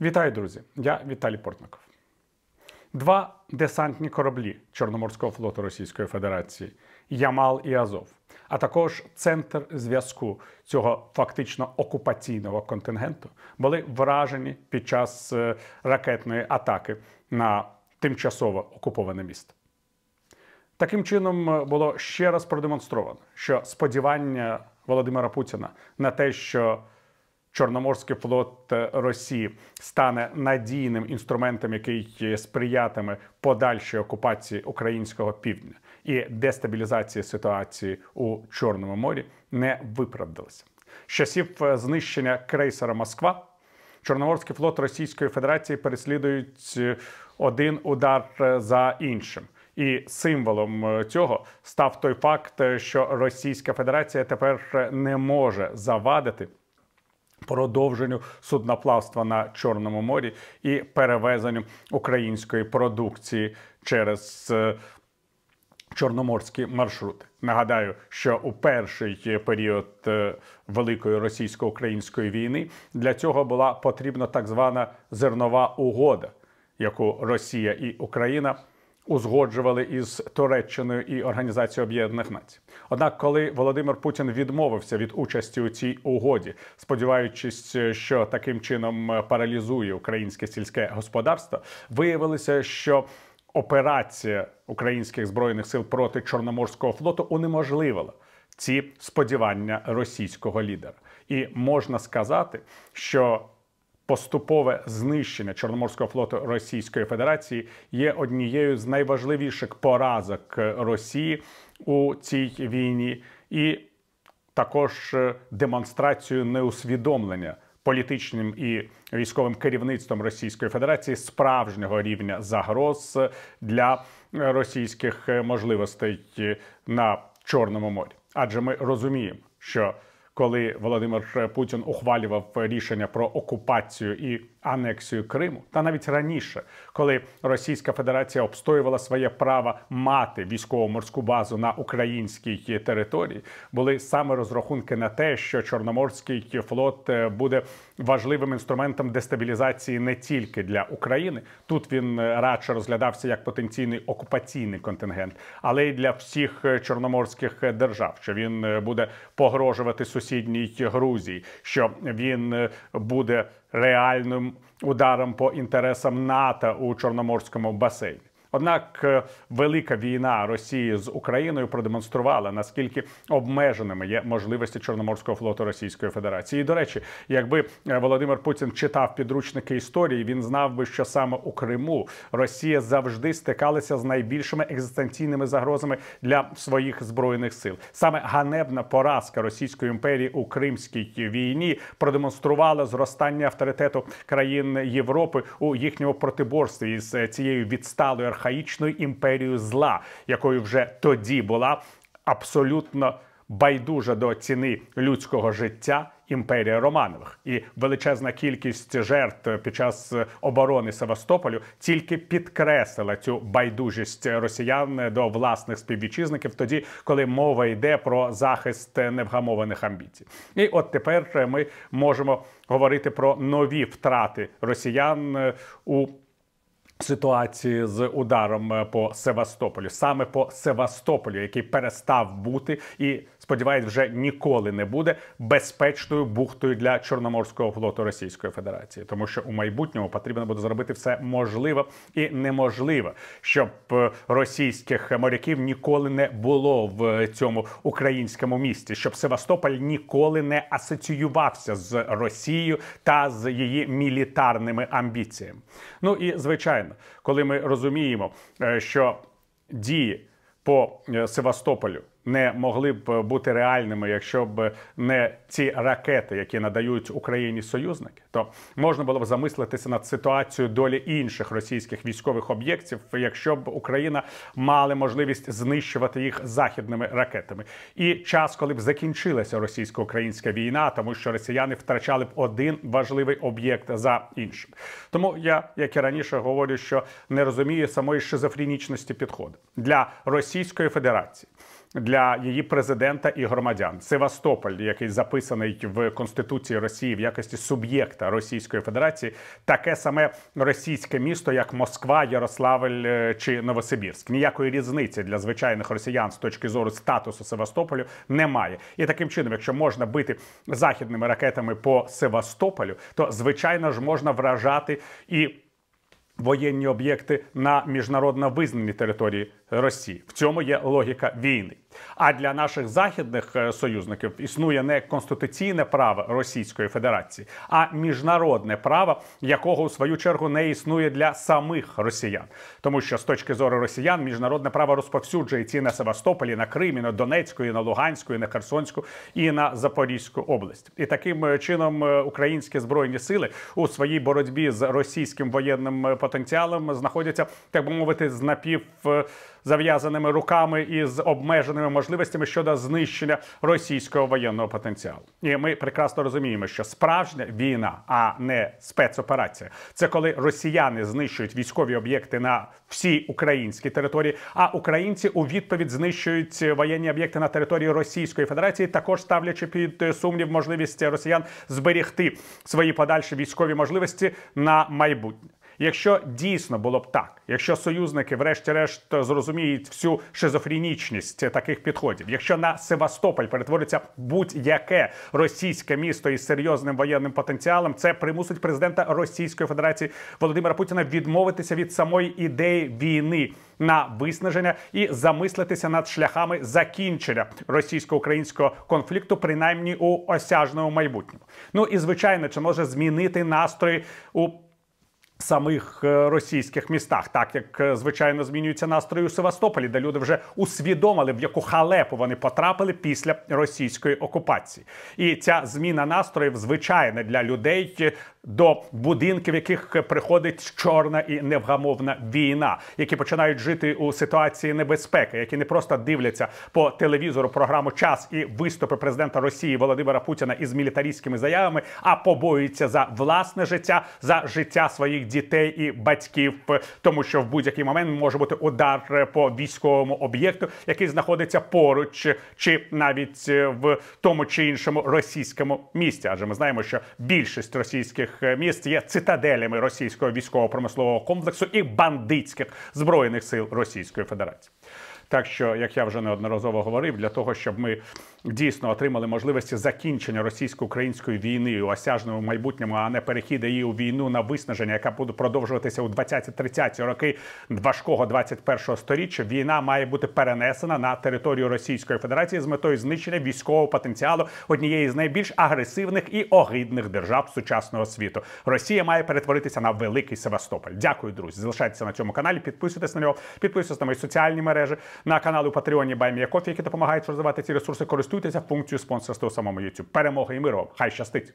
Вітаю, друзі! Я Віталій Портников. Два десантні кораблі Чорноморського флоту Російської Федерації Ямал і Азов, а також центр зв'язку цього фактично окупаційного контингенту були вражені під час е, ракетної атаки на тимчасово окуповане місто. Таким чином е, було ще раз продемонстровано, що сподівання Володимира Путіна на те, що Чорноморський флот е, Росії стане надійним інструментом, який е, сприятиме подальшій окупації українського півдня і дестабілізації ситуації у Чорному морі не виправдалися. З часів е, знищення крейсера Москва. Чорноморський флот Російської Федерації переслідують один удар за іншим, і символом цього став той факт, що Російська Федерація тепер не може завадити продовженню судноплавства на Чорному морі і перевезенню української продукції через е, Чорноморські маршрути. Нагадаю, що у перший період е, великої російсько-української війни для цього була потрібна так звана зернова угода, яку Росія і Україна узгоджували із Туреччиною і Організацією Об'єднаних Націй. Однак, коли Володимир Путін відмовився від участі у цій угоді, сподіваючись, що таким чином паралізує українське сільське господарство, виявилося, що операція українських збройних сил проти чорноморського флоту унеможливила ці сподівання російського лідера, і можна сказати, що Поступове знищення Чорноморського флоту Російської Федерації є однією з найважливіших поразок Росії у цій війні, і також е, демонстрацію неусвідомлення політичним і військовим керівництвом Російської Федерації справжнього рівня загроз для російських е, можливостей е, на Чорному морі. Адже ми розуміємо, що коли Володимир Путін ухвалював рішення про окупацію і анексію Криму, та навіть раніше, коли Російська Федерація обстоювала своє право мати військово-морську базу на українській території, були саме розрахунки на те, що Чорноморський флот е, буде важливим інструментом дестабілізації не тільки для України. Тут він е, радше розглядався як потенційний окупаційний контингент, але й для всіх е, чорноморських держав, що він буде погрожувати сусідній Грузії, що він буде реальним ударом по інтересам НАТО у Чорноморському басейні. Однак е, велика війна Росії з Україною продемонструвала наскільки обмеженими є можливості Чорноморського флоту Російської Федерації. І, До речі, якби е, Володимир Путін читав підручники історії, він знав би, що саме у Криму Росія завжди стикалася з найбільшими екзистенційними загрозами для своїх збройних сил. Саме ганебна поразка Російської імперії у Кримській війні продемонструвала зростання авторитету країн Європи у їхньому протиборстві із е, цією відсталою архаїчною імперією зла, якою вже тоді була абсолютно байдужа до ціни людського життя. Імперія Романових і величезна кількість жертв під час оборони Севастополю тільки підкреслила цю байдужість росіян до власних співвітчизників, тоді коли мова йде про захист невгамованих амбіцій. І от тепер ми можемо говорити про нові втрати росіян е, у Ситуації з ударом е, по Севастополю, саме по Севастополю, який перестав бути і сподіваюсь, вже ніколи не буде безпечною бухтою для чорноморського флоту Російської Федерації, тому що у майбутньому потрібно буде зробити все можливе і неможливе, щоб е, російських моряків ніколи не було в е, цьому українському місті, щоб Севастополь ніколи не асоціювався з Росією та з її мілітарними амбіціями. Ну і звичайно коли ми розуміємо, е, що дії по е, Севастополю не могли б е, бути реальними, якщо б е, не ці ракети, які надають Україні союзники, то можна було б замислитися над ситуацією долі інших російських військових об'єктів, якщо б Україна мала можливість знищувати їх західними ракетами. І час, коли б закінчилася російсько-українська війна, тому що росіяни втрачали б один важливий об'єкт за іншим. Тому я, як і раніше, говорю, що не розумію самої шизофренічності підходу для Російської Федерації для її президента і громадян. Севастополь, який записаний в Конституції Росії в якості суб'єкта Російської Федерації, таке саме російське місто, як Москва, Ярославль е, чи Новосибірськ. Ніякої різниці для звичайних росіян з точки зору статусу Севастополю немає. І таким чином, якщо можна бити західними ракетами по Севастополю, то звичайно ж можна вражати і воєнні об'єкти на міжнародно визнані території Росії. В цьому є логіка війни. А для наших західних е, союзників існує не конституційне право Російської Федерації, а міжнародне право, якого у свою чергу не існує для самих росіян, тому що з точки зору росіян міжнародне право розповсюджує ці на Севастополі, на Кримі, і на Донецьку, і на Луганську, і на Херсонську, і на Запорізьку область. І таким е, чином е, українські збройні сили у своїй боротьбі з російським воєнним потенціалом знаходяться, так би мовити, з напів зав'язаними руками і з обмеженими можливостями щодо знищення російського воєнного потенціалу. І ми прекрасно розуміємо, що справжня війна, а не спецоперація, це коли росіяни знищують військові об'єкти на всій українській території, а українці у відповідь знищують воєнні об'єкти на території Російської Федерації, також ставлячи під сумнів можливість росіян зберігти свої подальші військові можливості на майбутнє. Якщо дійсно було б так, якщо союзники, врешті-решт, зрозуміють всю шизофренічність таких підходів, якщо на Севастополь перетвориться будь-яке російське місто із серйозним воєнним потенціалом, це примусить президента Російської Федерації Володимира Путіна відмовитися від самої ідеї війни. На виснаження і замислитися над шляхами закінчення російсько-українського конфлікту, принаймні у осяжному майбутньому. Ну і звичайно, чи може змінити настрої у Самих е, російських містах, так як е, звичайно змінюються настрої у Севастополі, де люди вже усвідомили, в яку халепу вони потрапили після російської окупації, і ця зміна настроїв звичайна для людей до будинків, в яких приходить чорна і невгамовна війна, які починають жити у ситуації небезпеки, які не просто дивляться по телевізору програму час і виступи президента Росії Володимира Путіна із мілітарійськими заявами, а побоюються за власне життя, за життя своїх дітей і батьків, тому що в будь-який момент може бути удар по військовому об'єкту, який знаходиться поруч, чи навіть в тому чи іншому російському місті. Адже ми знаємо, що більшість російських цих е, міст є цитаделями російського військово-промислового комплексу і бандитських збройних сил Російської Федерації. Так що, як я вже неодноразово говорив, для того, щоб ми дійсно отримали можливості закінчення російсько-української війни у осяжному майбутньому, а не перехід її у війну на виснаження, яка буде продовжуватися у 20-30 роки важкого 21-го сторіччя, війна має бути перенесена на територію Російської Федерації з метою знищення військового потенціалу однієї з найбільш агресивних і огидних держав сучасного світу. Росія має перетворитися на великий Севастополь. Дякую, друзі. Залишайтеся на цьому каналі, підписуйтесь на нього, підписуйтесь на мої соціальні мережі на каналу у Патреоні Баймія Кофі, які допомагають розвивати ці ресурси, користуйтеся функцією спонсорства у самому YouTube. Перемоги і миру! Хай щастить!